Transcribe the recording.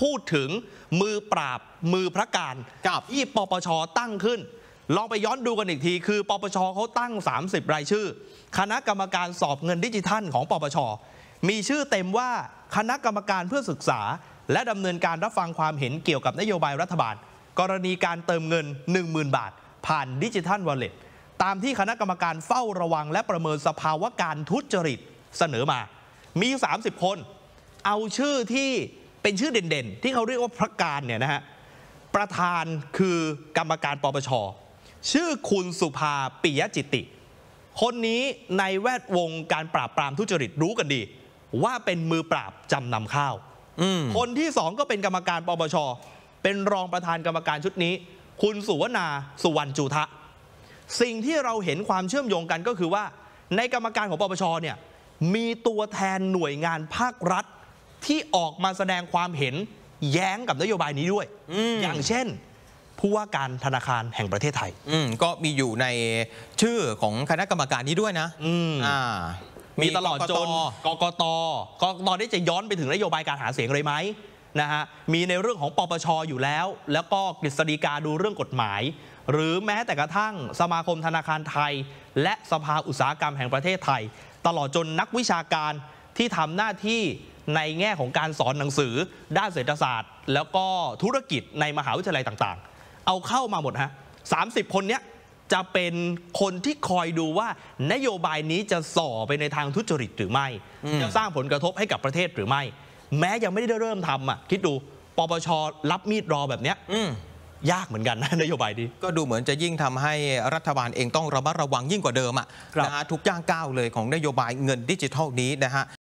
พูดถึงมือปราบ มือพระการกับที่ปปช ตั้งขึ้น ลองไปย้อนดูกันอีกที คือปปชเขาตั้ง 30 รายชื่อ คณะกรรมการสอบเงินดิจิทัล ของ ปปช มีชื่อเต็มว่าคณะกรรมการเพื่อศึกษาและดำเนินการรับฟังความเห็นเกี่ยวกับนโยบายรัฐบาล กรณีการเติมเงิน 10,000 บาท ผ่านดิจิทัลวอลเล็ต ตามที่คณะกรรมการเฝ้าระวัง และประเมินสภาวะการทุจริตเสนอมา มี 30คนเอาชื่อที่เป็นชื่อเด่นๆ ที่เขาเรียกว่าพระการเนี่ยนะฮะประธานคือกรรมการปปชชื่อคุณสุภาปิยจิติ คนนี้ในแวดวงการปราบปรามทุจริตรู้กันดี ว่าเป็นมือปราบจำนำข้าวคนที่สองก็เป็นกรรมการปปชเป็นรองประธานกรรมการชุดนี้ คุณสุวนาสุวรรณจุทะ สิ่งที่เราเห็นความเชื่อมโยงกันก็คือว่า ในกรรมการของปปชเนี่ยมีตัวแทนหน่วยงานภาครัฐที่ออกมาแสดงความเห็นแย้งกับนโยบายนี้ด้วย อย่างเช่นผู้ว่าการธนาคารแห่งประเทศไทย อืก็มีอยู่ในชื่อของคณะกรรมการนี้ด้วยนะ อืมอ่ามีตลอดจนกกตกกตได้จะย้อนไปถึงนโยบายการหาเสียงเลยไหมนะฮะ มีในเรื่องของปปชอยู่แล้ว แล้วก็กฤษฎีกาดูเรื่องกฎหมาย หรือแม้แต่กระทั่งสมาคมธนาคารไทย และสภาอุตสาหกรรมแห่งประเทศไทย ตลอดจนนักวิชาการที่ทำหน้าที่ในแง่ของการสอนหนังสือ ด้านเศรษฐศาสตร์ แล้วก็ธุรกิจในมหาวิทยาลัยต่าง ๆ เอาเข้ามาหมดฮะสาคนเนี้ย จะเป็นคนที่คอยดูว่านโยบายนี้จะส่อไปในทางทุจริตหรือไม่ จะสร้างผลกระทบให้กับประเทศหรือไม่ แม้ยังไม่ได้เริ่มทำอ่ะ คิดดูปปช รับมีดรอแบบเนี้ยยากเหมือนกันนะนโยบายดีก็ดูเหมือนจะยิ่งทำให้รัฐบาลเองต้องระมัดระวังยิ่งกว่าเดิมอ่ะนะฮะทุกย่างก้าวเลยของนโยบายเงินดิจิทัลนี้นะฮะ